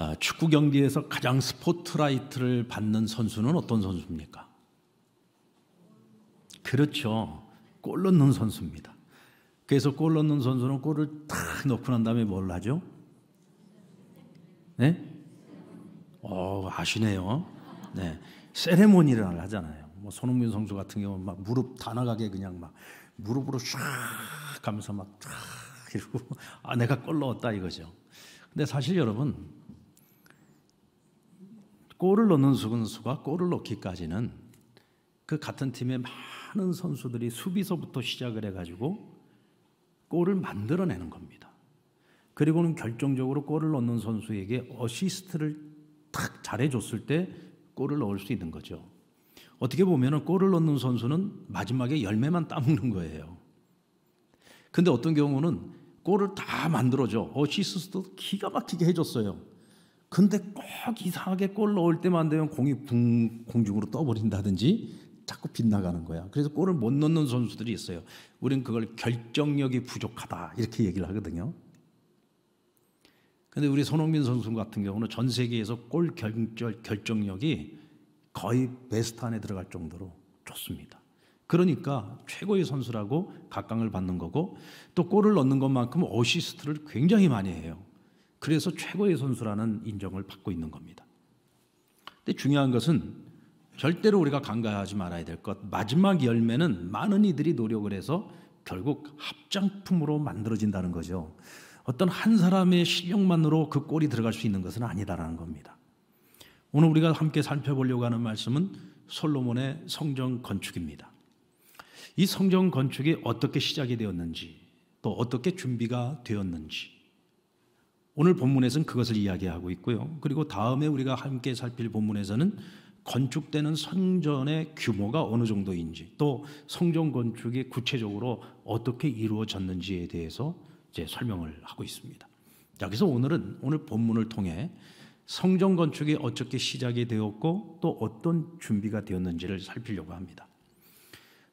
아, 축구 경기에서 가장 스포트라이트를 받는 선수는 어떤 선수입니까? 그렇죠. 골 넣는 선수입니다. 그래서 골 넣는 선수는 골을 탁 넣고 난 다음에 뭘 하죠? 네? 어, 아시네요. 네. 세레모니를 하잖아요. 뭐 손흥민 선수 같은 경우는 막 무릎 다 나가게 그냥 막 무릎으로 샥 하면서 막쫙 이러고 아 내가 골 넣었다 이거죠. 근데 사실 여러분 골을 넣는 수근수가 골을 넣기까지는 그 같은 팀의 많은 선수들이 수비서부터 시작을 해가지고 골을 만들어내는 겁니다. 그리고는 결정적으로 골을 넣는 선수에게 어시스트를 탁 잘해줬을 때 골을 넣을 수 있는 거죠. 어떻게 보면 골을 넣는 선수는 마지막에 열매만 따먹는 거예요. 근데 어떤 경우는 골을 다 만들어줘. 어시스트도 기가 막히게 해줬어요. 근데 꼭 이상하게 골 넣을 때만 되면 공이 궁, 공중으로 떠버린다든지 자꾸 빗나가는 거야. 그래서 골을 못 넣는 선수들이 있어요. 우린 그걸 결정력이 부족하다 이렇게 얘기를 하거든요. 근데 우리 손흥민 선수 같은 경우는 전 세계에서 골 결, 결정력이 거의 베스트 안에 들어갈 정도로 좋습니다. 그러니까 최고의 선수라고 각광을 받는 거고 또 골을 넣는 것만큼 어시스트를 굉장히 많이 해요. 그래서 최고의 선수라는 인정을 받고 있는 겁니다. 근데 중요한 것은 절대로 우리가 간과하지 말아야 될 것. 마지막 열매는 많은 이들이 노력을 해서 결국 합장품으로 만들어진다는 거죠. 어떤 한 사람의 실력만으로 그 골이 들어갈 수 있는 것은 아니다라는 겁니다. 오늘 우리가 함께 살펴보려고 하는 말씀은 솔로몬의 성전 건축입니다. 이 성전 건축이 어떻게 시작이 되었는지 또 어떻게 준비가 되었는지 오늘 본문에서는 그것을 이야기하고 있고요. 그리고 다음에 우리가 함께 살필 본문에서는 건축되는 성전의 규모가 어느 정도인지 또 성전 건축이 구체적으로 어떻게 이루어졌는지에 대해서 이제 설명을 하고 있습니다. 자, 그래서 오늘은 오늘 본문을 통해 성전 건축이 어떻게 시작이 되었고 또 어떤 준비가 되었는지를 살피려고 합니다.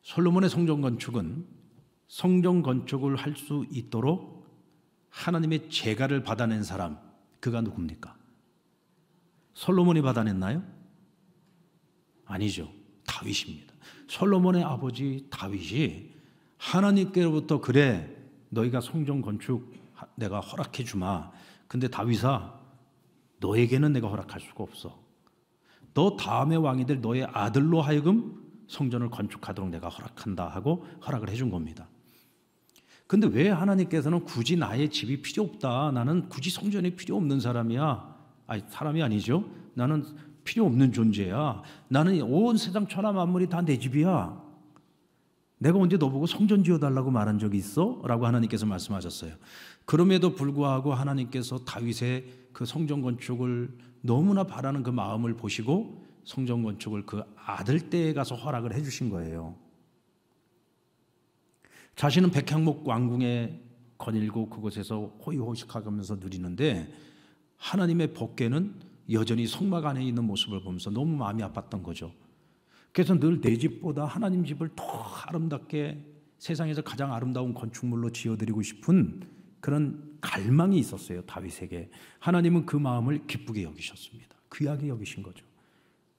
솔로몬의 성전 건축은 성전 건축을 할 수 있도록 하나님의 재가를 받아낸 사람, 그가 누굽니까? 솔로몬이 받아냈나요? 아니죠. 다윗입니다. 솔로몬의 아버지 다윗이 하나님께로부터 그래 너희가 성전 건축 내가 허락해 주마. 근데 다윗아 너에게는 내가 허락할 수가 없어. 너 다음의 왕이 될 너의 아들로 하여금 성전을 건축하도록 내가 허락한다 하고 허락을 해 준 겁니다. 근데 왜 하나님께서는 굳이 나의 집이 필요 없다. 나는 굳이 성전이 필요 없는 사람이야. 아니, 사람이 아니죠. 나는 필요 없는 존재야. 나는 온 세상 천하 만물이 다 내 집이야. 내가 언제 너보고 성전 지어달라고 말한 적이 있어? 라고 하나님께서 말씀하셨어요. 그럼에도 불구하고 하나님께서 다윗의 그 성전 건축을 너무나 바라는 그 마음을 보시고 성전 건축을 그 아들 때에 가서 허락을 해주신 거예요. 자신은 백향목 왕궁에 거닐고 그곳에서 호의호식하면서 누리는데 하나님의 복궤는 여전히 성막 안에 있는 모습을 보면서 너무 마음이 아팠던 거죠. 그래서 늘 내 집보다 하나님 집을 더 아름답게 세상에서 가장 아름다운 건축물로 지어드리고 싶은 그런 갈망이 있었어요 다윗에게 하나님은 그 마음을 기쁘게 여기셨습니다 귀하게 여기신 거죠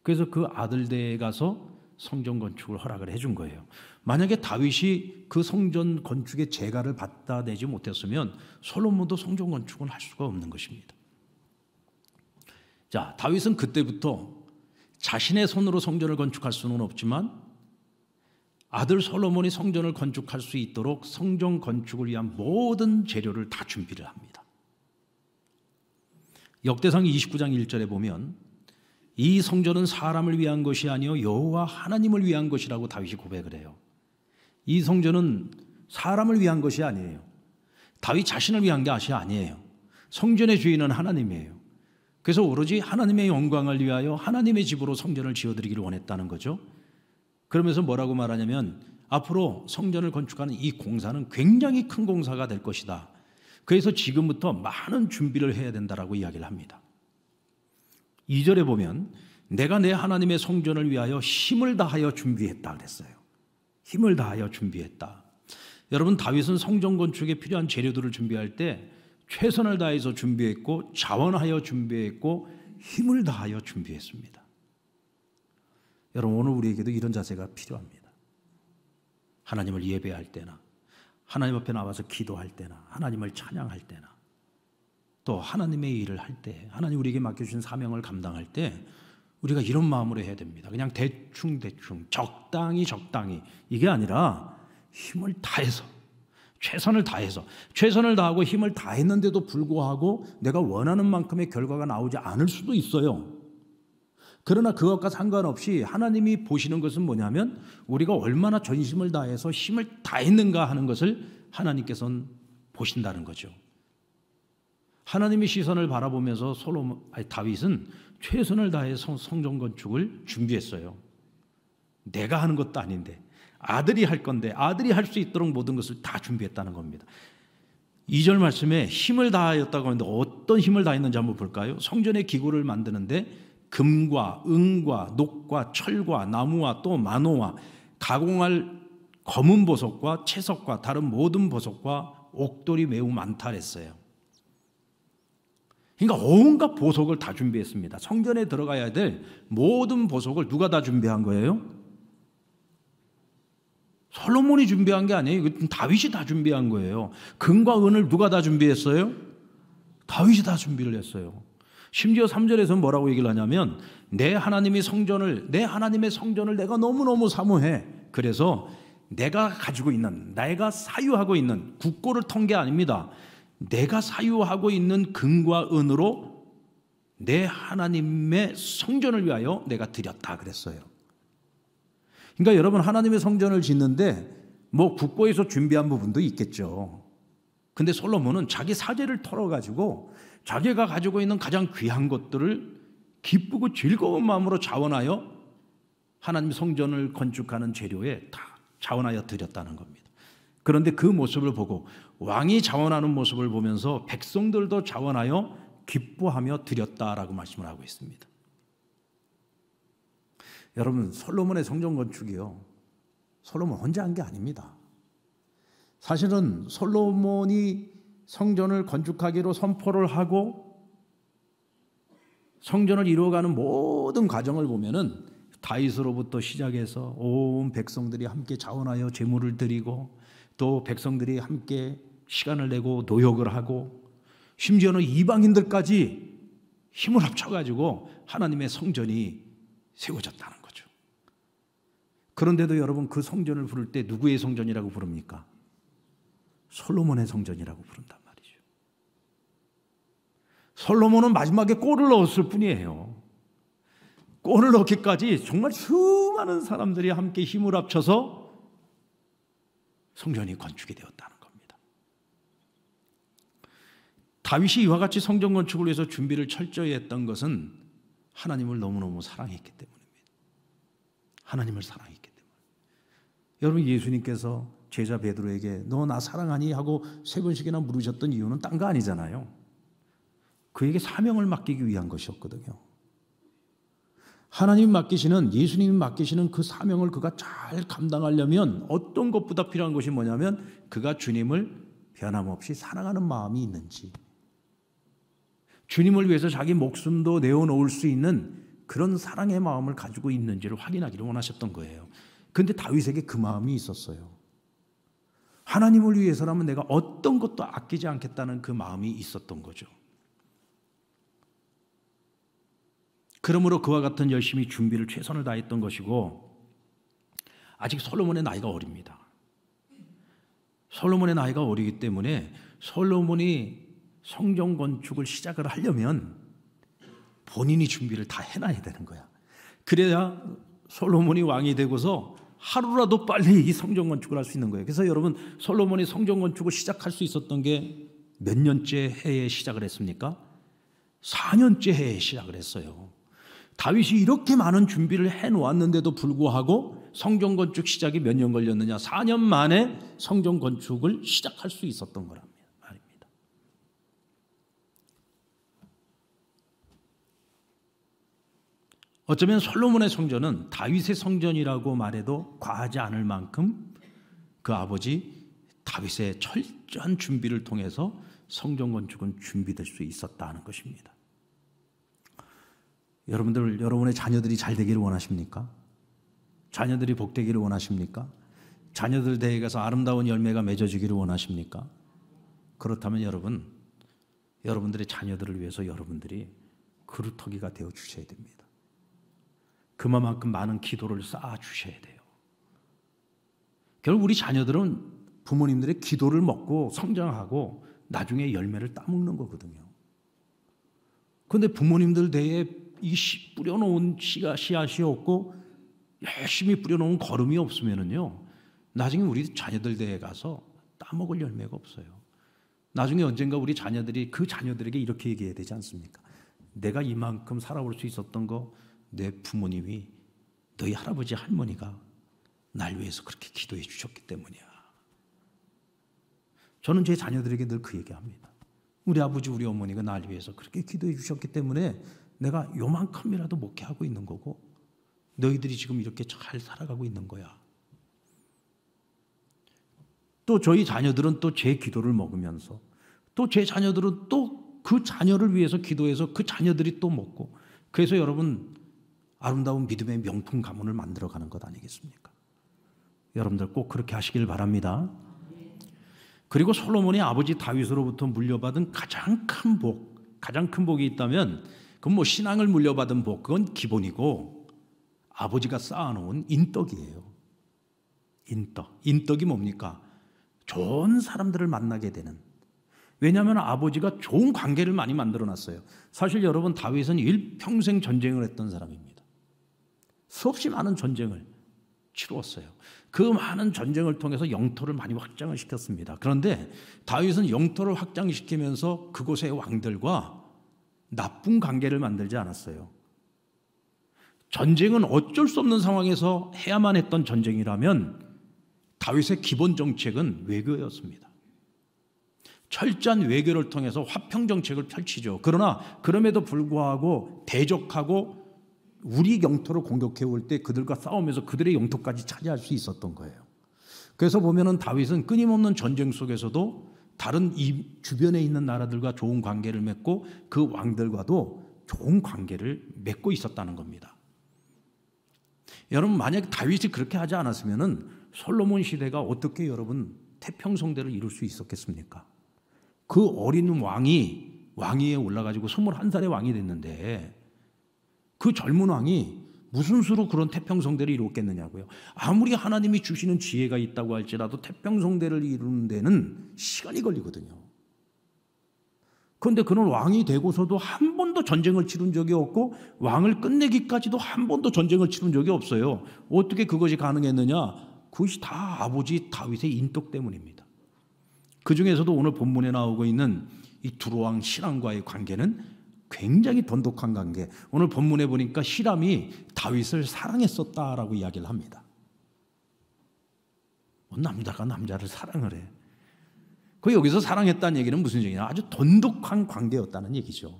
그래서 그 아들대에 가서 성전 건축을 허락을 해준 거예요 만약에 다윗이 그 성전 건축의 재가를 받다 내지 못했으면 솔로몬도 성전 건축은 할 수가 없는 것입니다. 자, 다윗은 그때부터 자신의 손으로 성전을 건축할 수는 없지만 아들 솔로몬이 성전을 건축할 수 있도록 성전 건축을 위한 모든 재료를 다 준비를 합니다. 역대상 29장 1절에 보면 이 성전은 사람을 위한 것이 아니요 여호와 하나님을 위한 것이라고 다윗이 고백을 해요. 이 성전은 사람을 위한 것이 아니에요. 다윗 자신을 위한 것이 아니에요. 성전의 주인은 하나님이에요. 그래서 오로지 하나님의 영광을 위하여 하나님의 집으로 성전을 지어드리기를 원했다는 거죠. 그러면서 뭐라고 말하냐면 앞으로 성전을 건축하는 이 공사는 굉장히 큰 공사가 될 것이다. 그래서 지금부터 많은 준비를 해야 된다라고 이야기를 합니다. 2절에 보면 내가 내 하나님의 성전을 위하여 힘을 다하여 준비했다 그랬어요. 힘을 다하여 준비했다. 여러분 다윗은 성전 건축에 필요한 재료들을 준비할 때 최선을 다해서 준비했고 자원하여 준비했고 힘을 다하여 준비했습니다. 여러분 오늘 우리에게도 이런 자세가 필요합니다. 하나님을 예배할 때나 하나님 앞에 나와서 기도할 때나 하나님을 찬양할 때나 또 하나님의 일을 할때 하나님 우리에게 맡겨주신 사명을 감당할 때 우리가 이런 마음으로 해야 됩니다. 그냥 대충 대충 적당히 적당히 이게 아니라 힘을 다해서 최선을 다해서 최선을 다하고 힘을 다했는데도 불구하고 내가 원하는 만큼의 결과가 나오지 않을 수도 있어요. 그러나 그것과 상관없이 하나님이 보시는 것은 뭐냐면 우리가 얼마나 전심을 다해서 힘을 다했는가 하는 것을 하나님께서는 보신다는 거죠. 하나님의 시선을 바라보면서 솔로몬, 아니, 다윗은 최선을 다해 성, 전 건축을 준비했어요. 내가 하는 것도 아닌데 아들이 할 건데 아들이 할 수 있도록 모든 것을 다 준비했다는 겁니다. 2절 말씀에 힘을 다하였다고 하는데 어떤 힘을 다했는지 한번 볼까요? 성전의 기구를 만드는데 금과 은과 녹과 철과 나무와 또 마노와 가공할 검은 보석과 채석과 다른 모든 보석과 옥돌이 매우 많다 그랬어요. 그러니까 온갖 보석을 다 준비했습니다. 성전에 들어가야 될 모든 보석을 누가 다 준비한 거예요? 솔로몬이 준비한 게 아니에요. 다윗이 다 준비한 거예요. 금과 은을 누가 다 준비했어요? 다윗이 다 준비를 했어요. 심지어 3절에서는 뭐라고 얘기를 하냐면 내 하나님이 성전을 내 하나님의 성전을 내가 너무너무 사모해. 그래서 내가 가지고 있는 내가 사유하고 있는 국고를 턴 게 아닙니다. 내가 사유하고 있는 금과 은으로 내 하나님의 성전을 위하여 내가 드렸다 그랬어요. 그러니까 여러분 하나님의 성전을 짓는데 뭐 국고에서 준비한 부분도 있겠죠. 근데 솔로몬은 자기 사제를 털어가지고 자기가 가지고 있는 가장 귀한 것들을 기쁘고 즐거운 마음으로 자원하여 하나님 성전을 건축하는 재료에 다 자원하여 드렸다는 겁니다. 그런데 그 모습을 보고 왕이 자원하는 모습을 보면서 백성들도 자원하여 기뻐하며 드렸다라고 말씀을 하고 있습니다. 여러분 솔로몬의 성전 건축이요. 솔로몬 혼자 한 게 아닙니다. 사실은 솔로몬이 성전을 건축하기로 선포를 하고 성전을 이루어가는 모든 과정을 보면은 다윗으로부터 시작해서 온 백성들이 함께 자원하여 제물을 드리고 또 백성들이 함께 시간을 내고 노역을 하고 심지어는 이방인들까지 힘을 합쳐가지고 하나님의 성전이 세워졌다는 거죠. 그런데도 여러분 그 성전을 부를 때 누구의 성전이라고 부릅니까? 솔로몬의 성전이라고 부른단 말이죠. 솔로몬은 마지막에 골을 넣었을 뿐이에요. 골을 넣기까지 정말 수많은 사람들이 함께 힘을 합쳐서 성전이 건축이 되었다는 겁니다. 다윗이 이와 같이 성전 건축을 위해서 준비를 철저히 했던 것은 하나님을 너무너무 사랑했기 때문입니다. 하나님을 사랑했기 때문에. 여러분 예수님께서 제자 베드로에게 너 나 사랑하니 하고 세 번씩이나 물으셨던 이유는 딴 거 아니잖아요. 그에게 사명을 맡기기 위한 것이었거든요. 하나님 맡기시는 예수님이 맡기시는 그 사명을 그가 잘 감당하려면 어떤 것보다 필요한 것이 뭐냐면 그가 주님을 변함없이 사랑하는 마음이 있는지 주님을 위해서 자기 목숨도 내어놓을 수 있는 그런 사랑의 마음을 가지고 있는지를 확인하기를 원하셨던 거예요. 그런데 다윗에게 그 마음이 있었어요. 하나님을 위해서라면 내가 어떤 것도 아끼지 않겠다는 그 마음이 있었던 거죠. 그러므로 그와 같은 열심히 준비를 최선을 다했던 것이고 아직 솔로몬의 나이가 어립니다. 솔로몬의 나이가 어리기 때문에 솔로몬이 성전 건축을 시작을 하려면 본인이 준비를 다 해놔야 되는 거야. 그래야 솔로몬이 왕이 되고서 하루라도 빨리 이 성전 건축을 할 수 있는 거예요. 그래서 여러분 솔로몬이 성전 건축을 시작할 수 있었던 게 몇 년째 해에 시작을 했습니까? 4년째 해에 시작을 했어요. 다윗이 이렇게 많은 준비를 해 놓았는데도 불구하고 성전 건축 시작이 몇 년 걸렸느냐? 4년 만에 성전 건축을 시작할 수 있었던 거랍니다. 말입니다. 어쩌면 솔로몬의 성전은 다윗의 성전이라고 말해도 과하지 않을 만큼 그 아버지 다윗의 철저한 준비를 통해서 성전 건축은 준비될 수 있었다는 것입니다. 여러분들, 여러분의 자녀들이 잘 되기를 원하십니까? 자녀들이 복되기를 원하십니까? 자녀들 대에 가서 아름다운 열매가 맺어지기를 원하십니까? 그렇다면 여러분, 여러분들의 자녀들을 위해서 여러분들이 그루터기가 되어 주셔야 됩니다. 그만큼 많은 기도를 쌓아 주셔야 돼요. 결국 우리 자녀들은 부모님들의 기도를 먹고 성장하고 나중에 열매를 따먹는 거거든요. 그런데 부모님들 대해 이 뿌려놓은 씨가 씨앗이 없고 열심히 뿌려놓은 걸음이 없으면은요 나중에 우리 자녀들 대에 가서 따먹을 열매가 없어요. 나중에 언젠가 우리 자녀들이 그 자녀들에게 이렇게 얘기해야 되지 않습니까? 내가 이만큼 살아볼수 있었던 거 내 부모님이 너희 할아버지 할머니가 날 위해서 그렇게 기도해 주셨기 때문이야. 저는 제 자녀들에게 늘 그 얘기합니다. 우리 아버지 우리 어머니가 날 위해서 그렇게 기도해 주셨기 때문에 내가 요만큼이라도 목회하고 있는 거고 너희들이 지금 이렇게 잘 살아가고 있는 거야. 또 저희 자녀들은 또 제 기도를 먹으면서 또 제 자녀들은 또 그 자녀를 위해서 기도해서 그 자녀들이 또 먹고 그래서 여러분 아름다운 믿음의 명품 가문을 만들어 가는 것 아니겠습니까? 여러분들 꼭 그렇게 하시길 바랍니다. 그리고 솔로몬이 아버지 다윗으로부터 물려받은 가장 큰 복, 가장 큰 복이 있다면 그건 뭐 신앙을 물려받은 복, 그건 기본이고 아버지가 쌓아놓은 인덕이에요. 인덕. 인덕이 뭡니까? 좋은 사람들을 만나게 되는. 왜냐하면 아버지가 좋은 관계를 많이 만들어 놨어요. 사실 여러분 다윗은 일평생 전쟁을 했던 사람입니다. 수없이 많은 전쟁을 치루었어요. 그 많은 전쟁을 통해서 영토를 많이 확장을 시켰습니다. 그런데 다윗은 영토를 확장시키면서 그곳의 왕들과 나쁜 관계를 만들지 않았어요. 전쟁은 어쩔 수 없는 상황에서 해야만 했던 전쟁이라면 다윗의 기본 정책은 외교였습니다. 철저한 외교를 통해서 화평 정책을 펼치죠. 그러나 그럼에도 불구하고 대적하고 우리 영토를 공격해 올 때 그들과 싸우면서 그들의 영토까지 차지할 수 있었던 거예요. 그래서 보면은 다윗은 끊임없는 전쟁 속에서도 다른 이 주변에 있는 나라들과 좋은 관계를 맺고 그 왕들과도 좋은 관계를 맺고 있었다는 겁니다. 여러분 만약 다윗이 그렇게 하지 않았으면은 솔로몬 시대가 어떻게 여러분 태평성대를 이룰 수 있었겠습니까? 그 어린 왕이 왕위에 올라가지고 21살의 왕이 됐는데 그 젊은 왕이 무슨 수로 그런 태평성대를 이뤘겠느냐고요. 아무리 하나님이 주시는 지혜가 있다고 할지라도 태평성대를 이루는 데는 시간이 걸리거든요. 그런데 그는 왕이 되고서도 한 번도 전쟁을 치른 적이 없고 왕을 끝내기까지도 한 번도 전쟁을 치른 적이 없어요. 어떻게 그것이 가능했느냐? 그것이 다 아버지 다윗의 인덕 때문입니다. 그 중에서도 오늘 본문에 나오고 있는 이 두로왕 신앙과의 관계는 굉장히 돈독한 관계. 오늘 본문에 보니까 시람이 다윗을 사랑했었다라고 이야기를 합니다. 뭐 남자가 남자를 사랑을 해. 그 여기서 사랑했다는 얘기는 무슨 얘기냐? 아주 돈독한 관계였다는 얘기죠.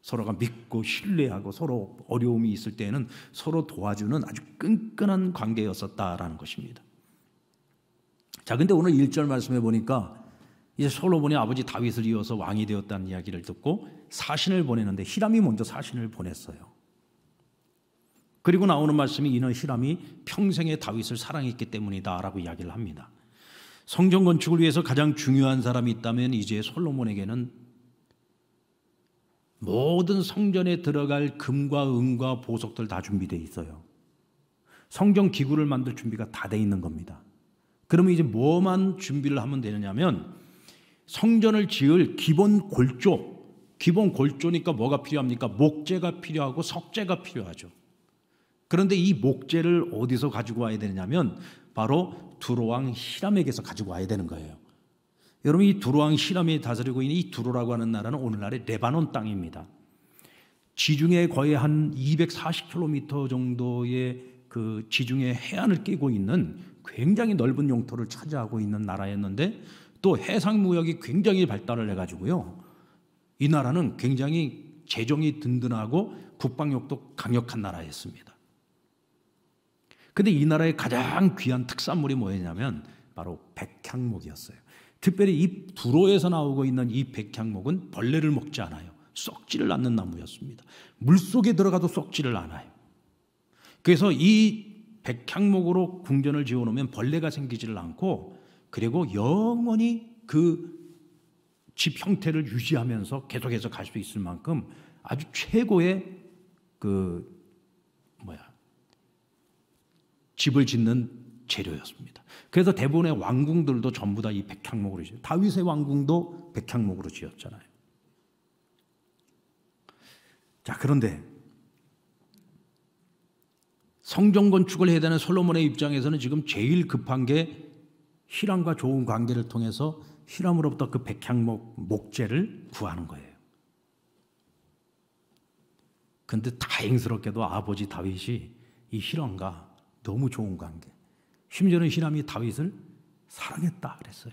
서로가 믿고 신뢰하고 서로 어려움이 있을 때에는 서로 도와주는 아주 끈끈한 관계였었다라는 것입니다. 자, 근데 오늘 1절 말씀해 보니까 이제 솔로몬이 아버지 다윗을 이어서 왕이 되었다는 이야기를 듣고 사신을 보내는데 히람이 먼저 사신을 보냈어요. 그리고 나오는 말씀이 이는 히람이 평생에 다윗을 사랑했기 때문이다라고 이야기를 합니다. 성전 건축을 위해서 가장 중요한 사람이 있다면 이제 솔로몬에게는 모든 성전에 들어갈 금과 은과 보석들 다 준비되어 있어요. 성전 기구를 만들 준비가 다 돼 있는 겁니다. 그러면 이제 뭐만 준비를 하면 되느냐면 성전을 지을 기본 골조 기본 골조니까 뭐가 필요합니까? 목재가 필요하고 석재가 필요하죠. 그런데 이 목재를 어디서 가지고 와야 되느냐면 바로 두로왕 히람에게서 가지고 와야 되는 거예요. 여러분 이 두로왕 히람이 다스리고 있는 이 두로라고 하는 나라는 오늘날의 레바논 땅입니다. 지중해 거의 한 240km 정도의 그 지중해 해안을 끼고 있는 굉장히 넓은 영토를 차지하고 있는 나라였는데 또 해상 무역이 굉장히 발달을 해가지고요. 이 나라는 굉장히 재정이 든든하고 국방력도 강력한 나라였습니다. 근데 이 나라의 가장 귀한 특산물이 뭐였냐면 바로 백향목이었어요. 특별히 이두로에서 나오고 있는 이 백향목은 벌레를 먹지 않아요. 썩지를 않는 나무였습니다. 물속에 들어가도 썩지를 않아요. 그래서 이 백향목으로 궁전을 지어놓으면 벌레가 생기지를 않고 그리고 영원히 그집 형태를 유지하면서 계속해서 갈 수 있을 만큼 아주 최고의 그 뭐야 집을 짓는 재료였습니다. 그래서 대부분의 왕궁들도 전부 다 이 백향목으로 지어 다윗의 왕궁도 백향목으로 지었잖아요. 자 그런데 성전 건축을 해야 되는 솔로몬의 입장에서는 지금 제일 급한 게 희랑과 좋은 관계를 통해서 히람으로부터 그 백향목 목재를 구하는 거예요. 근데 다행스럽게도 아버지 다윗이 이 히람과 너무 좋은 관계. 심지어는 히람이 다윗을 사랑했다 그랬어요.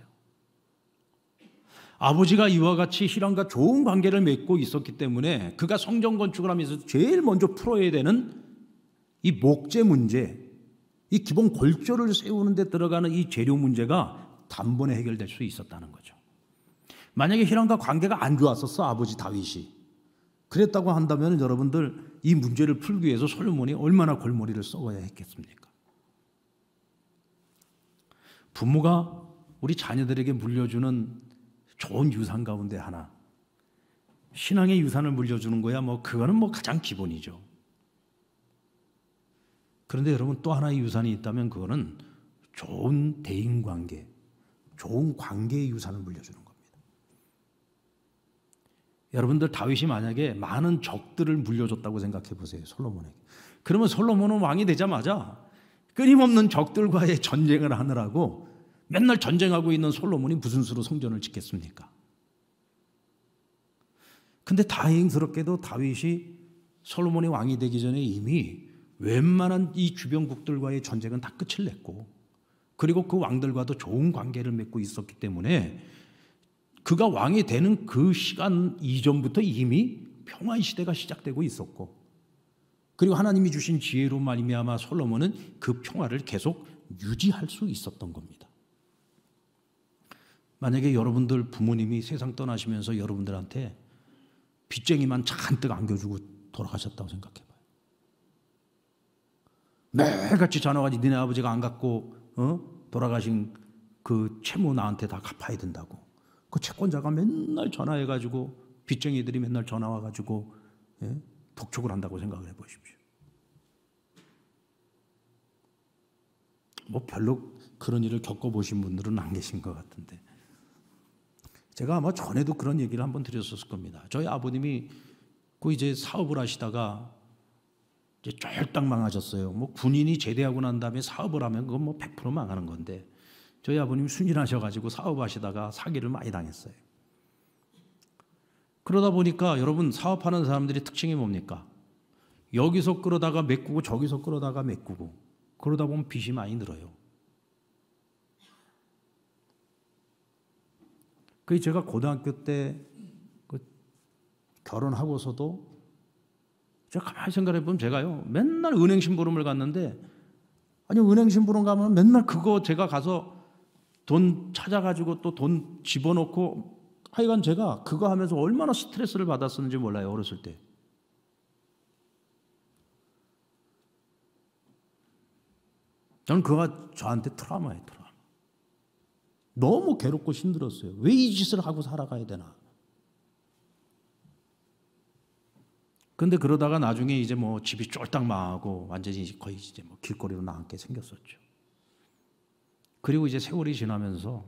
아버지가 이와 같이 히람과 좋은 관계를 맺고 있었기 때문에 그가 성전 건축을 하면서 제일 먼저 풀어야 되는 이 목재 문제, 이 기본 골조를 세우는 데 들어가는 이 재료 문제가 단번에 해결될 수 있었다는 거죠. 만약에 히람과 관계가 안 좋았었어 아버지 다윗이 그랬다고 한다면 여러분들 이 문제를 풀기 위해서 솔로몬이 얼마나 골머리를 썩어야 했겠습니까? 부모가 우리 자녀들에게 물려주는 좋은 유산 가운데 하나 신앙의 유산을 물려주는 거야 뭐 그거는 뭐 가장 기본이죠. 그런데 여러분 또 하나의 유산이 있다면 그거는 좋은 대인 관계, 좋은 관계의 유산을 물려주는 겁니다. 여러분들 다윗이 만약에 많은 적들을 물려줬다고 생각해 보세요. 솔로몬에게. 그러면 솔로몬은 왕이 되자마자 끊임없는 적들과의 전쟁을 하느라고 맨날 전쟁하고 있는 솔로몬이 무슨 수로 성전을 짓겠습니까? 근데 다행스럽게도 다윗이 솔로몬이 왕이 되기 전에 이미 웬만한 이 주변국들과의 전쟁은 다 끝을 냈고 그리고 그 왕들과도 좋은 관계를 맺고 있었기 때문에 그가 왕이 되는 그 시간 이전부터 이미 평화의 시대가 시작되고 있었고 그리고 하나님이 주신 지혜로 말미암아 솔로몬은 그 평화를 계속 유지할 수 있었던 겁니다. 만약에 여러분들 부모님이 세상 떠나시면서 여러분들한테 빚쟁이만 잔뜩 안겨주고 돌아가셨다고 생각해봐요. 매일같이 전화가지 니네 아버지가 안 갖고 어? 돌아가신 그 채무 나한테 다 갚아야 된다고. 그 채권자가 맨날 전화해가지고 빚쟁이들이 맨날 전화와가지고 예? 독촉을 한다고 생각을 해보십시오. 뭐 별로 그런 일을 겪어보신 분들은 안 계신 것 같은데. 제가 아마 전에도 그런 얘기를 한번 드렸었을 겁니다. 저희 아버님이 그 이제 사업을 하시다가 이제 쫄딱 망하셨어요. 뭐 군인이 제대하고 난 다음에 사업을 하면 그건 뭐100% 망하는 건데 저희 아버님 순진하셔가지고 사업하시다가 사기를 많이 당했어요. 그러다 보니까 여러분 사업하는 사람들이 특징이 뭡니까? 여기서 끌어다가 메꾸고 저기서 끌어다가 메꾸고 그러다 보면 빚이 많이 늘어요. 그 제가 고등학교 때 그 결혼하고서도 제가 가만히 생각해 보면 제가요 맨날 은행 심부름을 갔는데 아니 은행 심부름 가면 맨날 그거 제가 가서 돈 찾아가지고 또 돈 집어넣고 하여간 제가 그거 하면서 얼마나 스트레스를 받았었는지 몰라요 어렸을 때. 저는 그가 저한테 트라우마예요 트라우마. 너무 괴롭고 힘들었어요. 왜 이 짓을 하고 살아가야 되나? 근데 그러다가 나중에 이제 뭐 집이 쫄딱 망하고 완전히 거의 이제 뭐 길거리로 나앉게 생겼었죠. 그리고 이제 세월이 지나면서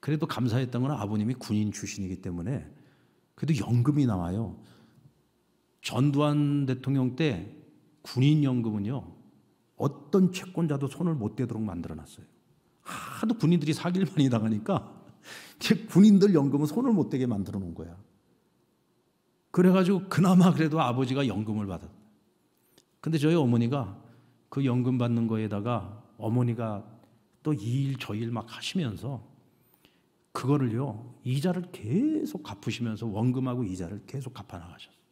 그래도 감사했던 건 아버님이 군인 출신이기 때문에 그래도 연금이 나와요. 전두환 대통령 때 군인 연금은요 어떤 채권자도 손을 못 대도록 만들어놨어요. 하도 군인들이 사기를 많이 당하니까 군인들 연금은 손을 못 대게 만들어 놓은 거야. 그래가지고 그나마 그래도 아버지가 연금을 받았다. 근데 저희 어머니가 그 연금 받는 거에다가 어머니가 또 이 일 저 일 막 하시면서 그거를요 이자를 계속 갚으시면서 원금하고 이자를 계속 갚아 나가셨어요.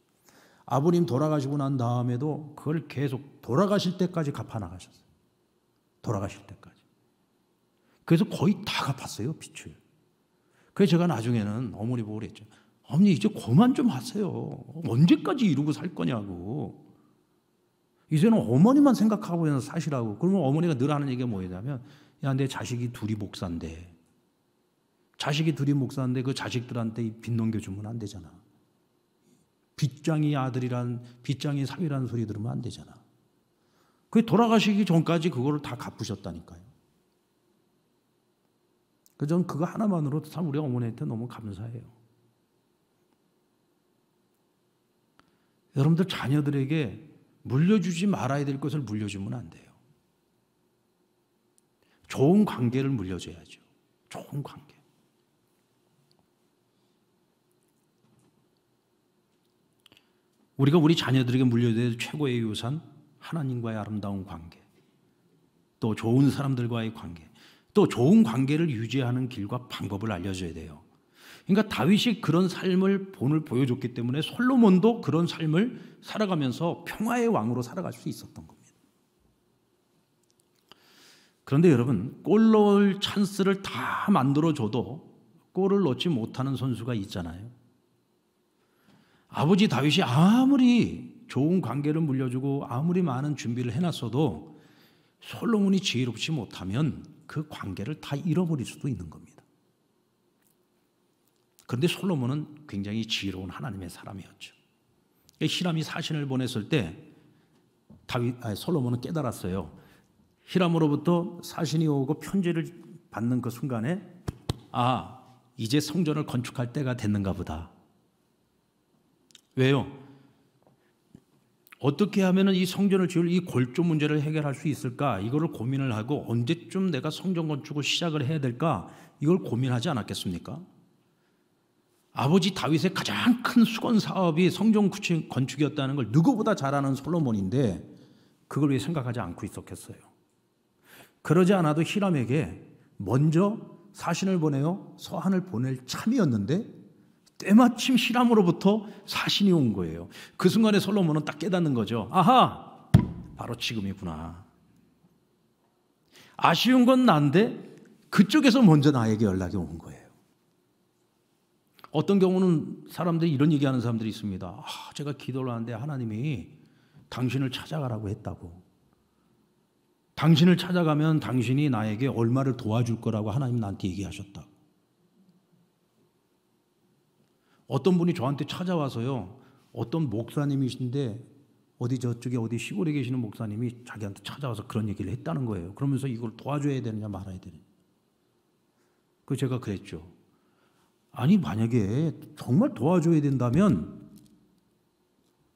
아버님 돌아가시고 난 다음에도 그걸 계속 돌아가실 때까지 갚아 나가셨어요. 돌아가실 때까지. 그래서 거의 다 갚았어요 빚을. 그래서 제가 나중에는 어머니 보고 그랬죠. 어머니 이제 그만 좀 하세요. 언제까지 이러고 살 거냐고. 이제는 어머니만 생각하고 그냥 사시라고. 그러면 어머니가 늘 하는 얘기가 뭐냐면 야, 내 자식이 둘이 목사인데 자식이 둘이 목사인데 그 자식들한테 빚 넘겨주면 안 되잖아. 빚장이 아들이란 빚장이 사위라는 소리 들으면 안 되잖아. 그 돌아가시기 전까지 그거를 다 갚으셨다니까요. 그 전 그거 하나만으로 도참 우리 어머니한테 너무 감사해요. 여러분들 자녀들에게 물려주지 말아야 될 것을 물려주면 안 돼요. 좋은 관계를 물려줘야죠. 좋은 관계. 우리가 우리 자녀들에게 물려줘야 최고의 유산, 하나님과의 아름다운 관계, 또 좋은 사람들과의 관계, 또 좋은 관계를 유지하는 길과 방법을 알려줘야 돼요. 그러니까 다윗이 그런 삶을 본을 보여줬기 때문에 솔로몬도 그런 삶을 살아가면서 평화의 왕으로 살아갈 수 있었던 겁니다. 그런데 여러분 골 넣을 찬스를 다 만들어줘도 골을 넣지 못하는 선수가 있잖아요. 아버지 다윗이 아무리 좋은 관계를 물려주고 아무리 많은 준비를 해놨어도 솔로몬이 지혜롭지 못하면 그 관계를 다 잃어버릴 수도 있는 겁니다. 그런데 솔로몬은 굉장히 지혜로운 하나님의 사람이었죠. 히람이 사신을 보냈을 때 다윗 아니, 솔로몬은 깨달았어요. 히람으로부터 사신이 오고 편지를 받는 그 순간에 아 이제 성전을 건축할 때가 됐는가 보다. 왜요? 어떻게 하면 이 성전을 지을 이 골조 문제를 해결할 수 있을까? 이거를 고민을 하고 언제쯤 내가 성전 건축을 시작을 해야 될까? 이걸 고민하지 않았겠습니까? 아버지 다윗의 가장 큰 수건 사업이 성전 건축이었다는 걸 누구보다 잘 아는 솔로몬인데 그걸 왜 생각하지 않고 있었겠어요. 그러지 않아도 히람에게 먼저 사신을 보내어 서한을 보낼 참이었는데 때마침 히람으로부터 사신이 온 거예요. 그 순간에 솔로몬은 딱 깨닫는 거죠. 아하! 바로 지금이구나. 아쉬운 건 난데 그쪽에서 먼저 나에게 연락이 온 거예요. 어떤 경우는 사람들이 이런 얘기하는 사람들이 있습니다. 아, 제가 기도를 하는데 하나님이 당신을 찾아가라고 했다고. 당신을 찾아가면 당신이 나에게 얼마를 도와줄 거라고 하나님 나한테 얘기하셨다. 어떤 분이 저한테 찾아와서요. 어떤 목사님이신데 어디 저쪽에 어디 시골에 계시는 목사님이 자기한테 찾아와서 그런 얘기를 했다는 거예요. 그러면서 이걸 도와줘야 되느냐 말아야 되느냐. 그 제가 그랬죠. 아니, 만약에 정말 도와줘야 된다면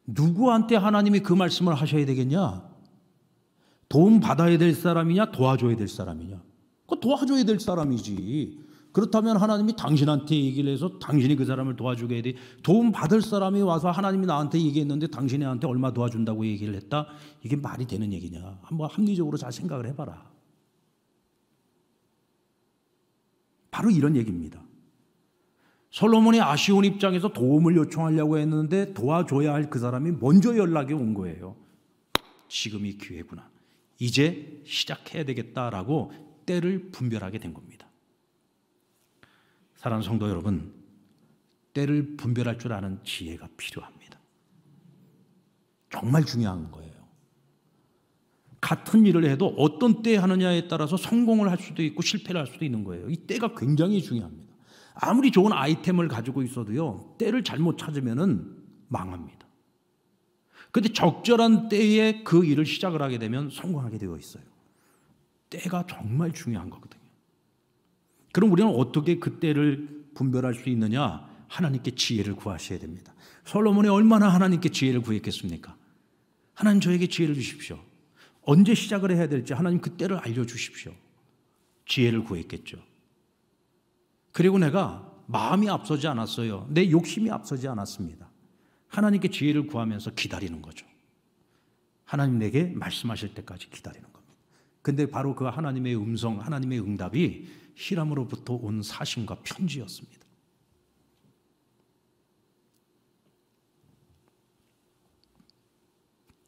누구한테 하나님이 그 말씀을 하셔야 되겠냐? 도움 받아야 될 사람이냐? 도와줘야 될 사람이냐? 그 도와줘야 될 사람이지. 그렇다면 하나님이 당신한테 얘기를 해서 당신이 그 사람을 도와주게 돼. 도움 받을 사람이 와서 하나님이 나한테 얘기했는데 당신이 나한테 얼마 도와준다고 얘기를 했다? 이게 말이 되는 얘기냐? 한번 합리적으로 잘 생각을 해봐라. 바로 이런 얘기입니다. 솔로몬이 아쉬운 입장에서 도움을 요청하려고 했는데 도와줘야 할 그 사람이 먼저 연락이 온 거예요. 지금이 기회구나. 이제 시작해야 되겠다라고 때를 분별하게 된 겁니다. 사랑 성도 여러분, 때를 분별할 줄 아는 지혜가 필요합니다. 정말 중요한 거예요. 같은 일을 해도 어떤 때 하느냐에 따라서 성공을 할 수도 있고 실패를 할 수도 있는 거예요. 이 때가 굉장히 중요합니다. 아무리 좋은 아이템을 가지고 있어도요, 때를 잘못 찾으면 망합니다. 근데 적절한 때에 그 일을 시작을 하게 되면 성공하게 되어 있어요. 때가 정말 중요한 거거든요. 그럼 우리는 어떻게 그 때를 분별할 수 있느냐? 하나님께 지혜를 구하셔야 됩니다. 솔로몬이 얼마나 하나님께 지혜를 구했겠습니까? 하나님 저에게 지혜를 주십시오. 언제 시작을 해야 될지 하나님 그 때를 알려주십시오. 지혜를 구했겠죠. 그리고 내가 마음이 앞서지 않았어요. 내 욕심이 앞서지 않았습니다. 하나님께 지혜를 구하면서 기다리는 거죠. 하나님 내게 말씀하실 때까지 기다리는 겁니다. 근데 바로 그 하나님의 음성, 하나님의 응답이 히람으로부터 온 사심과 편지였습니다.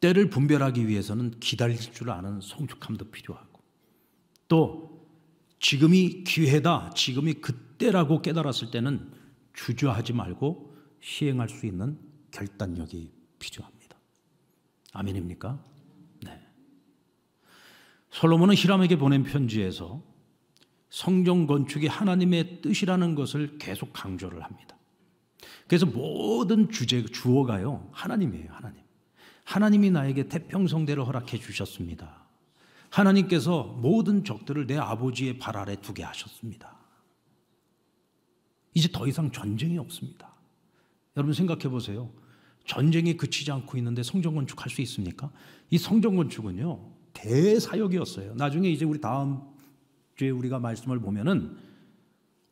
때를 분별하기 위해서는 기다릴 줄 아는 성숙함도 필요하고 또 지금이 기회다, 지금이 그때 때라고 깨달았을 때는 주저하지 말고 시행할 수 있는 결단력이 필요합니다. 아멘입니까? 네. 솔로몬은 히람에게 보낸 편지에서 성전 건축이 하나님의 뜻이라는 것을 계속 강조를 합니다. 그래서 모든 주제 주어가요 하나님이에요 하나님. 하나님이 나에게 태평성대를 허락해 주셨습니다. 하나님께서 모든 적들을 내 아버지의 발 아래 두게 하셨습니다. 이제 더 이상 전쟁이 없습니다. 여러분 생각해 보세요. 전쟁이 그치지 않고 있는데 성전 건축할 수 있습니까? 이 성전 건축은요 대사역이었어요. 나중에 이제 우리 다음 주에 우리가 말씀을 보면은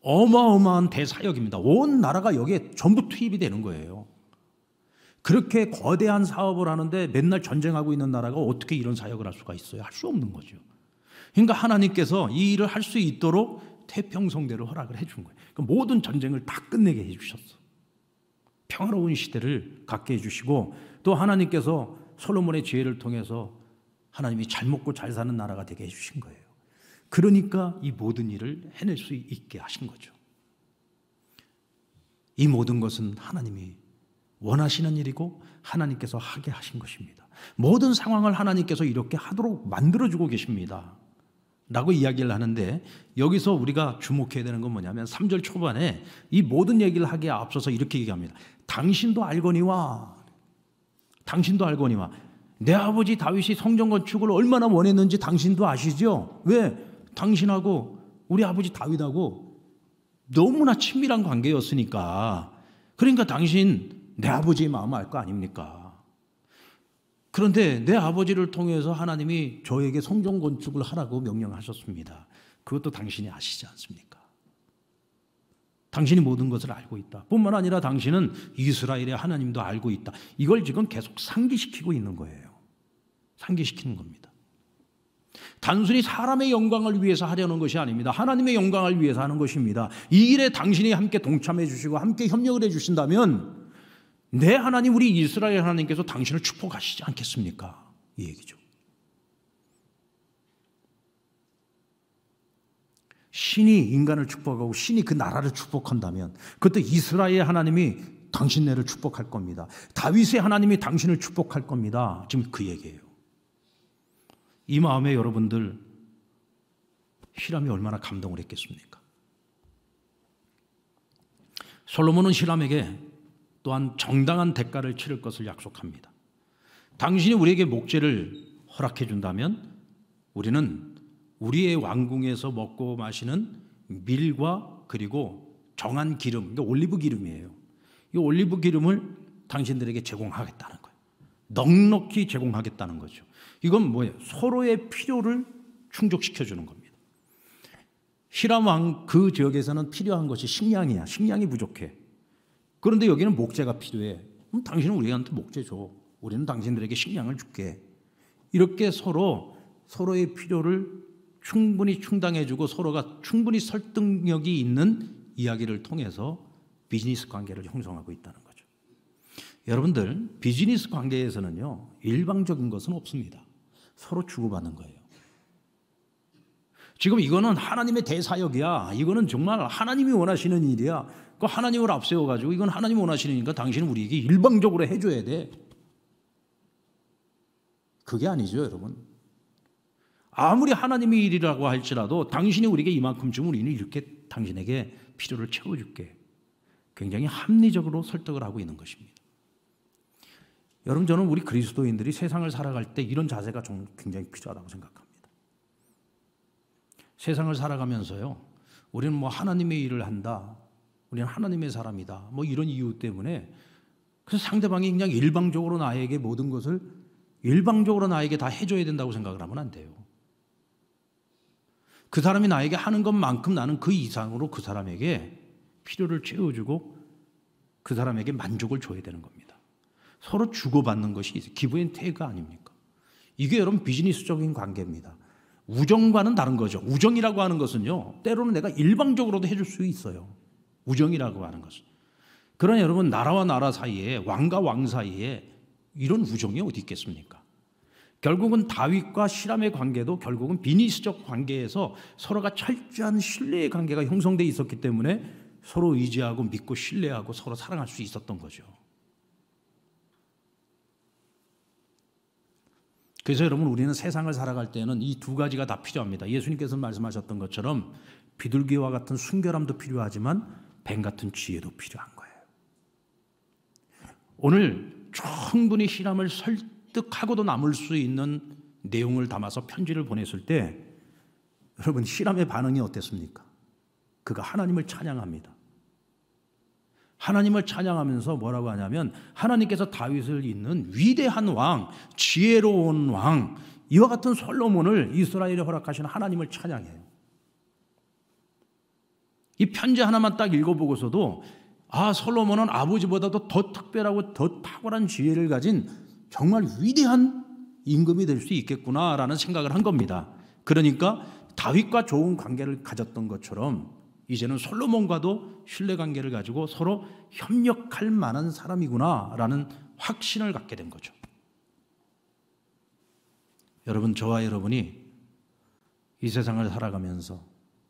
어마어마한 대사역입니다. 온 나라가 여기에 전부 투입이 되는 거예요. 그렇게 거대한 사업을 하는데 맨날 전쟁하고 있는 나라가 어떻게 이런 사역을 할 수가 있어요? 할 수 없는 거죠. 그러니까 하나님께서 이 일을 할 수 있도록 태평성대를 허락을 해 준 거예요. 그 모든 전쟁을 다 끝내게 해주셨어. 평화로운 시대를 갖게 해주시고 또 하나님께서 솔로몬의 지혜를 통해서 하나님이 잘 먹고 잘 사는 나라가 되게 해주신 거예요. 그러니까 이 모든 일을 해낼 수 있게 하신 거죠. 이 모든 것은 하나님이 원하시는 일이고 하나님께서 하게 하신 것입니다. 모든 상황을 하나님께서 이렇게 하도록 만들어주고 계십니다. 라고 이야기를 하는데 여기서 우리가 주목해야 되는 건 뭐냐면 3절 초반에 이 모든 얘기를 하기에 앞서서 이렇게 얘기합니다. 당신도 알거니와 당신도 알거니와 내 아버지 다윗이 성전 건축을 얼마나 원했는지 당신도 아시죠? 왜? 당신하고 우리 아버지 다윗하고 너무나 친밀한 관계였으니까 그러니까 당신 내 아버지의 마음 알거 아닙니까? 그런데 내 아버지를 통해서 하나님이 저에게 성전 건축을 하라고 명령하셨습니다. 그것도 당신이 아시지 않습니까? 당신이 모든 것을 알고 있다. 뿐만 아니라 당신은 이스라엘의 하나님도 알고 있다. 이걸 지금 계속 상기시키고 있는 거예요. 상기시키는 겁니다. 단순히 사람의 영광을 위해서 하려는 것이 아닙니다. 하나님의 영광을 위해서 하는 것입니다. 이 일에 당신이 함께 동참해 주시고 함께 협력을 해 주신다면 내 하나님 우리 이스라엘 하나님께서 당신을 축복하시지 않겠습니까? 이 얘기죠. 신이 인간을 축복하고 신이 그 나라를 축복한다면 그때 이스라엘 하나님이 당신네를 축복할 겁니다. 다윗의 하나님이 당신을 축복할 겁니다. 지금 그 얘기예요. 이 마음에 여러분들 히람이 얼마나 감동을 했겠습니까? 솔로몬은 히람에게 또한 정당한 대가를 치를 것을 약속합니다. 당신이 우리에게 목재를 허락해 준다면 우리는 우리의 왕궁에서 먹고 마시는 밀과 그리고 정한 기름, 올리브 기름이에요. 이 올리브 기름을 당신들에게 제공하겠다는 거예요. 넉넉히 제공하겠다는 거죠. 이건 뭐예요? 서로의 필요를 충족시켜 주는 겁니다. 히람 왕그 지역에서는 필요한 것이 식량이야. 식량이 부족해. 그런데 여기는 목재가 필요해. 그럼 당신은 우리한테 목재 줘. 우리는 당신들에게 식량을 줄게. 이렇게 서로 서로의 필요를 충분히 충당해주고 서로가 충분히 설득력이 있는 이야기를 통해서 비즈니스 관계를 형성하고 있다는 거죠. 여러분들, 비즈니스 관계에서는요, 일방적인 것은 없습니다. 서로 주고받는 거예요. 지금 이거는 하나님의 대사역이야. 이거는 정말 하나님이 원하시는 일이야. 그 하나님을 앞세워 가지고 이건 하나님 원하시니까 당신은 우리에게 일방적으로 해줘야 돼. 그게 아니죠, 여러분. 아무리 하나님의 일이라고 할지라도 당신이 우리에게 이만큼쯤 우리는 이렇게 당신에게 필요를 채워줄게. 굉장히 합리적으로 설득을 하고 있는 것입니다. 여러분 저는 우리 그리스도인들이 세상을 살아갈 때 이런 자세가 굉장히 필요하다고 생각합니다. 세상을 살아가면서요. 우리는 뭐 하나님의 일을 한다. 우리는 하나님의 사람이다. 뭐 이런 이유 때문에 그래서 상대방이 그냥 일방적으로 나에게 모든 것을 일방적으로 나에게 다 해줘야 된다고 생각을 하면 안 돼요. 그 사람이 나에게 하는 것만큼 나는 그 이상으로 그 사람에게 필요를 채워주고 그 사람에게 만족을 줘야 되는 겁니다. 서로 주고받는 것이 기부앤 테이크가 아닙니까? 이게 여러분 비즈니스적인 관계입니다. 우정과는 다른 거죠. 우정이라고 하는 것은요, 때로는 내가 일방적으로도 해줄 수 있어요. 우정이라고 하는 것은. 그러나 여러분 나라와 나라 사이에 왕과 왕 사이에 이런 우정이 어디 있겠습니까? 결국은 다윗과 시람의 관계도 결국은 비니스적 관계에서 서로가 철저한 신뢰의 관계가 형성되어 있었기 때문에 서로 의지하고 믿고 신뢰하고 서로 사랑할 수 있었던 거죠. 그래서 여러분 우리는 세상을 살아갈 때는 이 두 가지가 다 필요합니다. 예수님께서 말씀하셨던 것처럼 비둘기와 같은 순결함도 필요하지만 뱀 같은 지혜도 필요한 거예요. 오늘 충분히 신앙을 설득하고도 남을 수 있는 내용을 담아서 편지를 보냈을 때 여러분 히람의 반응이 어땠습니까? 그가 하나님을 찬양합니다. 하나님을 찬양하면서 뭐라고 하냐면 하나님께서 다윗을 잇는 위대한 왕, 지혜로운 왕 이와 같은 솔로몬을 이스라엘에 허락하신 하나님을 찬양해요. 이 편지 하나만 딱 읽어보고서도 아, 솔로몬은 아버지보다도 더 특별하고 더 탁월한 지혜를 가진 정말 위대한 임금이 될 수 있겠구나라는 생각을 한 겁니다. 그러니까 다윗과 좋은 관계를 가졌던 것처럼 이제는 솔로몬과도 신뢰 관계를 가지고 서로 협력할 만한 사람이구나라는 확신을 갖게 된 거죠. 여러분, 저와 여러분이 이 세상을 살아가면서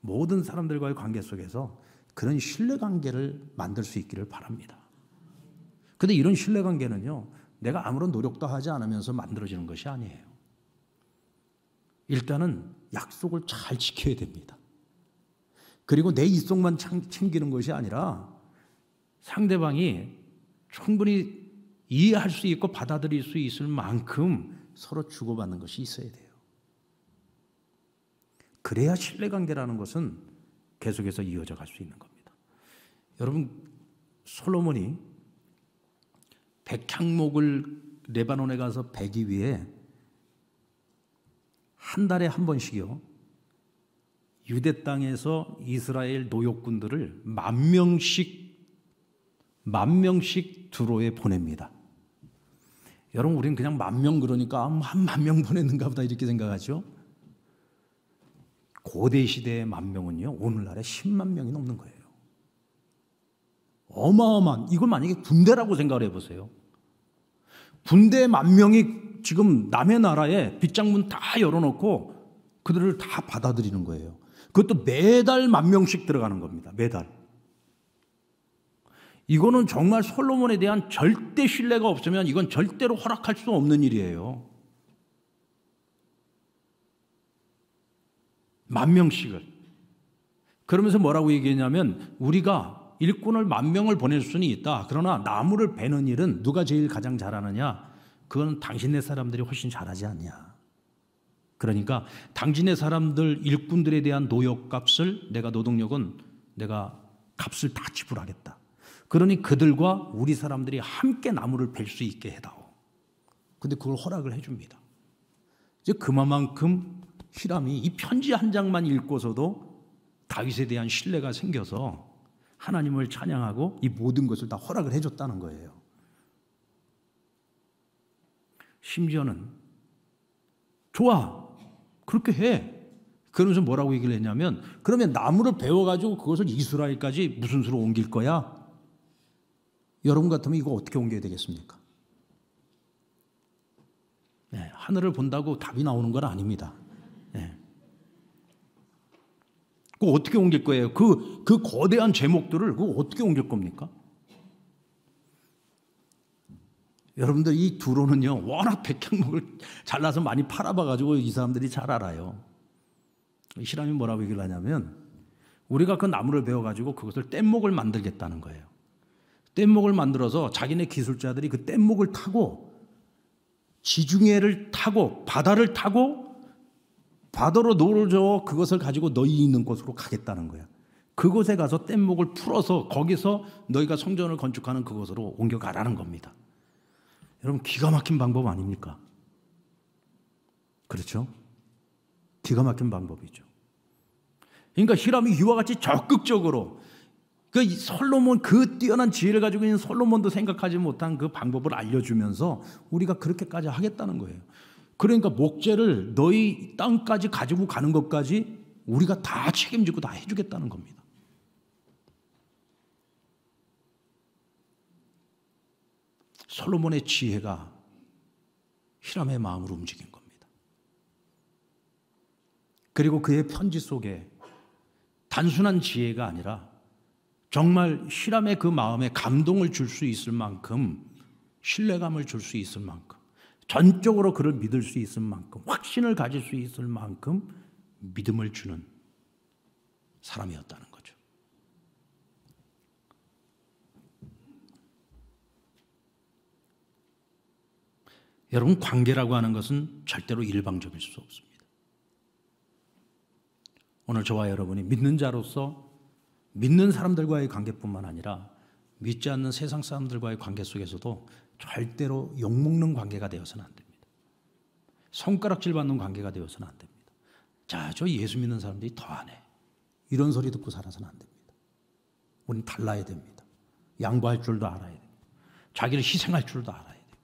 모든 사람들과의 관계 속에서 그런 신뢰 관계를 만들 수 있기를 바랍니다. 근데 이런 신뢰 관계는요, 내가 아무런 노력도 하지 않으면서 만들어지는 것이 아니에요. 일단은 약속을 잘 지켜야 됩니다. 그리고 내 이속만 챙기는 것이 아니라 상대방이 충분히 이해할 수 있고 받아들일 수 있을 만큼 서로 주고받는 것이 있어야 돼요. 그래야 신뢰관계라는 것은 계속해서 이어져 갈 수 있는 겁니다. 여러분, 솔로몬이 백향목을 레바논에 가서 베기 위해 한 달에 한번씩요 유대 땅에서 이스라엘 노역군들을 만 명씩 만 명씩 두로에 보냅니다. 여러분 우리는 그냥 만 명 그러니까 한 만 명 보냈는가 보다 이렇게 생각하죠. 고대 시대의 만 명은요, 오늘날에 10만 명이 넘는 거예요. 어마어마한, 이걸 만약에 군대라고 생각을 해보세요. 군대 만 명이 지금 남의 나라에 빗장문 다 열어놓고 그들을 다 받아들이는 거예요. 그것도 매달 만 명씩 들어가는 겁니다. 매달. 이거는 정말 솔로몬에 대한 절대 신뢰가 없으면 이건 절대로 허락할 수 없는 일이에요. 만 명씩을. 그러면서 뭐라고 얘기했냐면 우리가 일꾼을 만 명을 보낼 수는 있다. 그러나 나무를 베는 일은 누가 제일 가장 잘하느냐? 그건 당신네 사람들이 훨씬 잘하지 않냐. 그러니까 당신의 사람들 일꾼들에 대한 노역값을 내가 노동력은 내가 값을 다 지불하겠다. 그러니 그들과 우리 사람들이 함께 나무를 벨 수 있게 해다오. 근데 그걸 허락을 해줍니다. 이제 그만큼 히람이 이 편지 한 장만 읽고서도 다윗에 대한 신뢰가 생겨서 하나님을 찬양하고 이 모든 것을 다 허락을 해줬다는 거예요. 심지어는 좋아 그렇게 해. 그러면서 뭐라고 얘기를 했냐면 그러면 나무를 배워가지고 그것을 이스라엘까지 무슨 수로 옮길 거야? 여러분 같으면 이거 어떻게 옮겨야 되겠습니까? 네, 하늘을 본다고 답이 나오는 건 아닙니다. 그 어떻게 옮길 거예요? 그, 그 거대한 제목들을 그 어떻게 옮길 겁니까? 여러분들 이 두로는요, 워낙 백향목을 잘라서 많이 팔아봐가지고 이 사람들이 잘 알아요. 히람이 뭐라고 얘기를 하냐면, 우리가 그 나무를 배워가지고 그것을 뗏목을 만들겠다는 거예요. 뗏목을 만들어서 자기네 기술자들이 그 뗏목을 타고 지중해를 타고 바다를 타고 바다로 노를 저 그것을 가지고 너희 있는 곳으로 가겠다는 거야. 그곳에 가서 뗏목을 풀어서 거기서 너희가 성전을 건축하는 그곳으로 옮겨가라는 겁니다. 여러분 기가 막힌 방법 아닙니까? 그렇죠? 기가 막힌 방법이죠. 그러니까 히람이 이와 같이 적극적으로 그 솔로몬 그 뛰어난 지혜를 가지고 있는 솔로몬도 생각하지 못한 그 방법을 알려주면서 우리가 그렇게까지 하겠다는 거예요. 그러니까 목재를 너희 땅까지 가지고 가는 것까지 우리가 다 책임지고 다 해주겠다는 겁니다. 솔로몬의 지혜가 히람의 마음을 움직인 겁니다. 그리고 그의 편지 속에 단순한 지혜가 아니라 정말 히람의 그 마음에 감동을 줄 수 있을 만큼 신뢰감을 줄 수 있을 만큼 전적으로 그를 믿을 수 있을 만큼 확신을 가질 수 있을 만큼 믿음을 주는 사람이었다는 거죠. 여러분 관계라고 하는 것은 절대로 일방적일 수 없습니다. 오늘 저와 여러분이 믿는 자로서 믿는 사람들과의 관계뿐만 아니라 믿지 않는 세상 사람들과의 관계 속에서도 절대로 욕먹는 관계가 되어서는 안 됩니다. 손가락질 받는 관계가 되어서는 안 됩니다. 자, 저 예수 믿는 사람들이 더 안 해. 이런 소리 듣고 살아서는 안 됩니다. 우린 달라야 됩니다. 양보할 줄도 알아야 됩니다. 자기를 희생할 줄도 알아야 됩니다.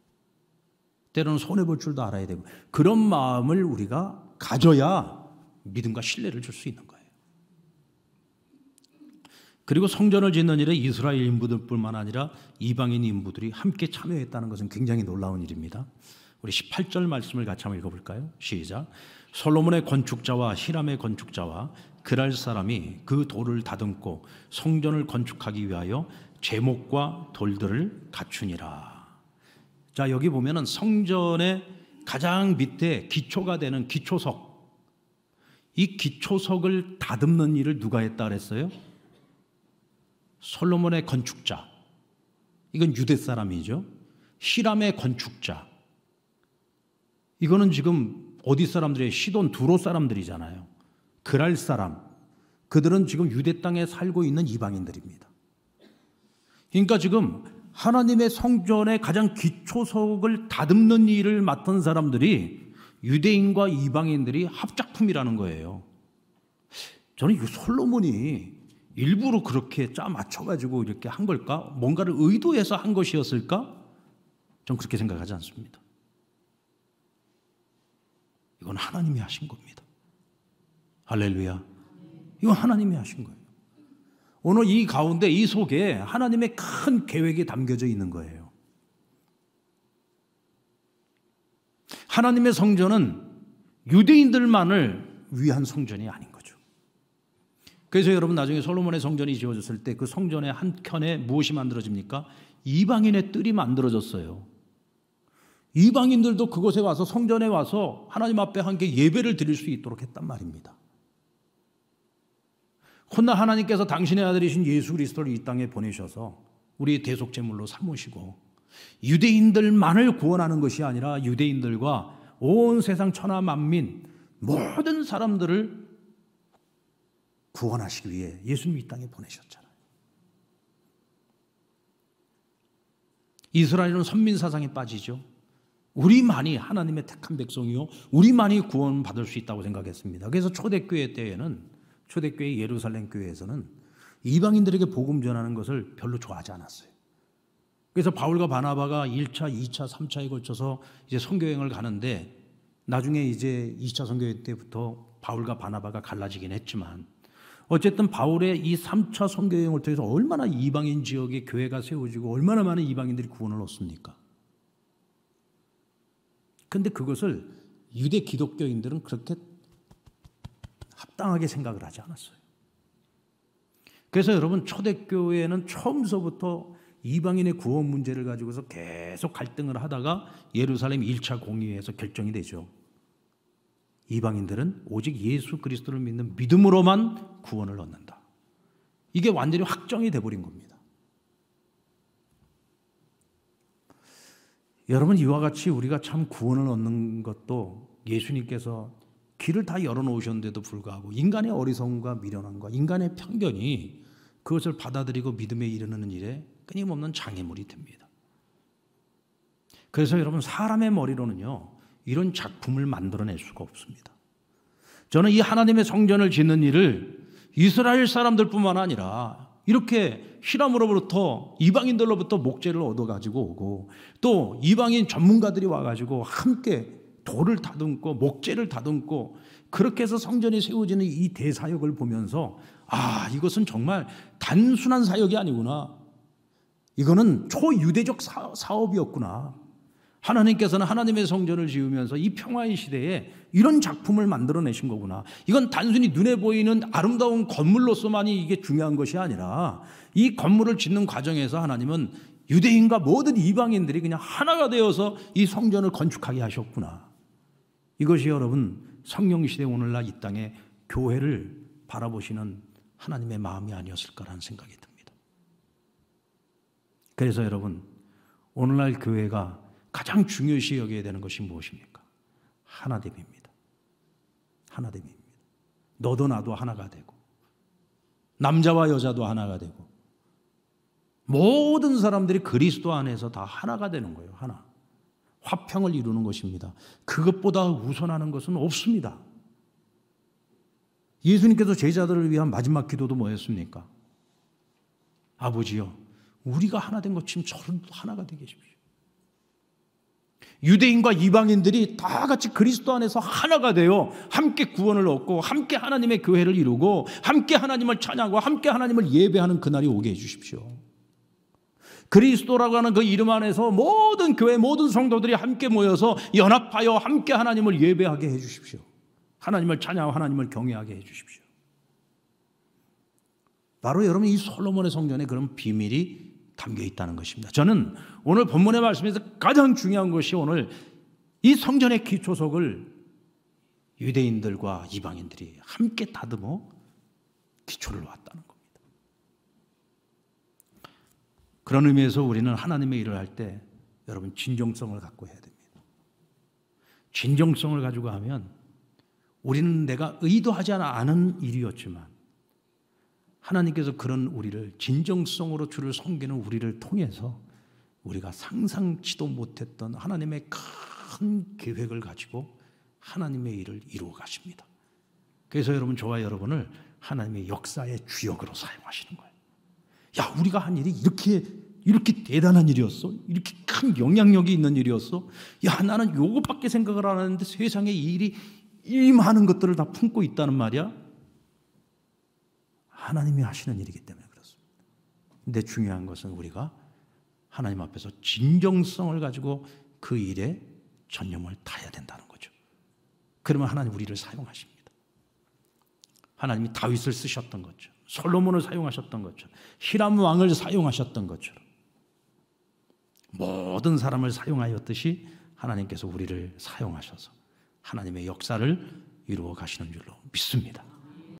때로는 손해볼 줄도 알아야 되고. 그런 마음을 우리가 가져야 믿음과 신뢰를 줄 수 있는 거예요. 그리고 성전을 짓는 일에 이스라엘 인부들뿐만 아니라 이방인 인부들이 함께 참여했다는 것은 굉장히 놀라운 일입니다. 우리 18절 말씀을 같이 한번 읽어볼까요? 시작. 솔로몬의 건축자와 히람의 건축자와 그랄 사람이 그 돌을 다듬고 성전을 건축하기 위하여 제목과 돌들을 갖추니라. 자 여기 보면은 성전의 가장 밑에 기초가 되는 기초석. 이 기초석을 다듬는 일을 누가 했다 그랬어요? 솔로몬의 건축자, 이건 유대 사람이죠. 히람의 건축자, 이거는 지금 어디 사람들의 시돈 두로 사람들이잖아요. 그랄 사람, 그들은 지금 유대 땅에 살고 있는 이방인들입니다. 그러니까 지금 하나님의 성전의 가장 기초석을 다듬는 일을 맡은 사람들이 유대인과 이방인들이 합작품이라는 거예요. 저는 이 솔로몬이 일부러 그렇게 짜 맞춰가지고 이렇게 한 걸까? 뭔가를 의도해서 한 것이었을까? 전 그렇게 생각하지 않습니다. 이건 하나님이 하신 겁니다. 할렐루야. 이건 하나님이 하신 거예요. 오늘 이 가운데 이 속에 하나님의 큰 계획이 담겨져 있는 거예요. 하나님의 성전은 유대인들만을 위한 성전이 아닌 그래서 여러분 나중에 솔로몬의 성전이 지어졌을 때 그 성전의 한 켠에 무엇이 만들어집니까? 이방인의 뜰이 만들어졌어요. 이방인들도 그곳에 와서 성전에 와서 하나님 앞에 함께 예배를 드릴 수 있도록 했단 말입니다. 훗나 하나님께서 당신의 아들이신 예수 그리스도를 이 땅에 보내셔서 우리 대속 제물로 삼으시고 유대인들만을 구원하는 것이 아니라 유대인들과 온 세상 천하 만민 모든 사람들을 구원하시기 위해 예수님 이 땅에 보내셨잖아요. 이스라엘은 선민 사상에 빠지죠. 우리만이 하나님의 택한 백성이요. 우리만이 구원받을 수 있다고 생각했습니다. 그래서 초대교회 때에는 초대교회 예루살렘 교회에서는 이방인들에게 복음 전하는 것을 별로 좋아하지 않았어요. 그래서 바울과 바나바가 1차, 2차, 3차에 걸쳐서 이제 선교행을 가는데 나중에 이제 2차 선교회 때부터 바울과 바나바가 갈라지긴 했지만 어쨌든 바울의 이 3차 선교 행을 통해서 얼마나 이방인 지역의 교회가 세워지고 얼마나 많은 이방인들이 구원을 얻습니까? 근데 그것을 유대 기독교인들은 그렇게 합당하게 생각을 하지 않았어요. 그래서 여러분 초대교회는 처음서부터 이방인의 구원 문제를 가지고서 계속 갈등을 하다가 예루살렘 1차 공의회에서 결정이 되죠. 이방인들은 오직 예수 그리스도를 믿는 믿음으로만 구원을 얻는다. 이게 완전히 확정이 돼버린 겁니다. 여러분 이와 같이 우리가 참 구원을 얻는 것도 예수님께서 길을 다 열어놓으셨는데도 불구하고 인간의 어리석음과 미련함과 인간의 편견이 그것을 받아들이고 믿음에 이르는 일에 끊임없는 장애물이 됩니다. 그래서 여러분 사람의 머리로는요 이런 작품을 만들어낼 수가 없습니다. 저는 이 하나님의 성전을 짓는 일을 이스라엘 사람들뿐만 아니라 이렇게 히람으로부터 이방인들로부터 목재를 얻어가지고 오고 또 이방인 전문가들이 와가지고 함께 돌을 다듬고 목재를 다듬고 그렇게 해서 성전이 세워지는 이 대사역을 보면서 아, 이것은 정말 단순한 사역이 아니구나. 이거는 초유대적 사업이었구나. 하나님께서는 하나님의 성전을 지으면서 이 평화의 시대에 이런 작품을 만들어내신 거구나. 이건 단순히 눈에 보이는 아름다운 건물로서만이 이게 중요한 것이 아니라 이 건물을 짓는 과정에서 하나님은 유대인과 모든 이방인들이 그냥 하나가 되어서 이 성전을 건축하게 하셨구나. 이것이 여러분 성령 시대 오늘날 이 땅에 교회를 바라보시는 하나님의 마음이 아니었을까라는 생각이 듭니다. 그래서 여러분 오늘날 교회가 가장 중요시 여겨야 되는 것이 무엇입니까? 하나됨입니다. 하나됨입니다. 너도 나도 하나가 되고, 남자와 여자도 하나가 되고, 모든 사람들이 그리스도 안에서 다 하나가 되는 거예요. 하나. 화평을 이루는 것입니다. 그것보다 우선하는 것은 없습니다. 예수님께서 제자들을 위한 마지막 기도도 뭐였습니까? 아버지요, 우리가 하나 된 것처럼 저를 하나가 되게 하십시오. 유대인과 이방인들이 다 같이 그리스도 안에서 하나가 되어 함께 구원을 얻고 함께 하나님의 교회를 이루고 함께 하나님을 찬양하고 함께 하나님을 예배하는 그날이 오게 해 주십시오. 그리스도라고 하는 그 이름 안에서 모든 교회 모든 성도들이 함께 모여서 연합하여 함께 하나님을 예배하게 해 주십시오. 하나님을 찬양하고 하나님을 경외하게 해 주십시오. 바로 여러분 이 솔로몬의 성전에 그런 비밀이 담겨 있다는 것입니다. 저는 오늘 본문의 말씀에서 가장 중요한 것이 오늘 이 성전의 기초석을 유대인들과 이방인들이 함께 다듬어 기초를 놓았다는 겁니다. 그런 의미에서 우리는 하나님의 일을 할 때 여러분 진정성을 갖고 해야 됩니다. 진정성을 가지고 하면 우리는 내가 의도하지 않은 일이었지만 하나님께서 그런 우리를 진정성으로 주를 섬기는 우리를 통해서 우리가 상상치도 못했던 하나님의 큰 계획을 가지고 하나님의 일을 이루어 가십니다. 그래서 여러분 저와 여러분을 하나님의 역사의 주역으로 사용하시는 거예요. 야, 우리가 한 일이 이렇게 이렇게 대단한 일이었어. 이렇게 큰 영향력이 있는 일이었어. 야, 나는 요거밖에 생각을 안 하는데 세상에 이 일이 임하는 것들을 다 품고 있다는 말이야. 하나님이 하시는 일이기 때문에 그렇습니다. 근데 중요한 것은 우리가 하나님 앞에서 진정성을 가지고 그 일에 전념을 다해야 된다는 거죠. 그러면 하나님 우리를 사용하십니다. 하나님이 다윗을 쓰셨던 것처럼, 솔로몬을 사용하셨던 것처럼, 히람 왕을 사용하셨던 것처럼 모든 사람을 사용하였듯이 하나님께서 우리를 사용하셔서 하나님의 역사를 이루어 가시는 줄로 믿습니다.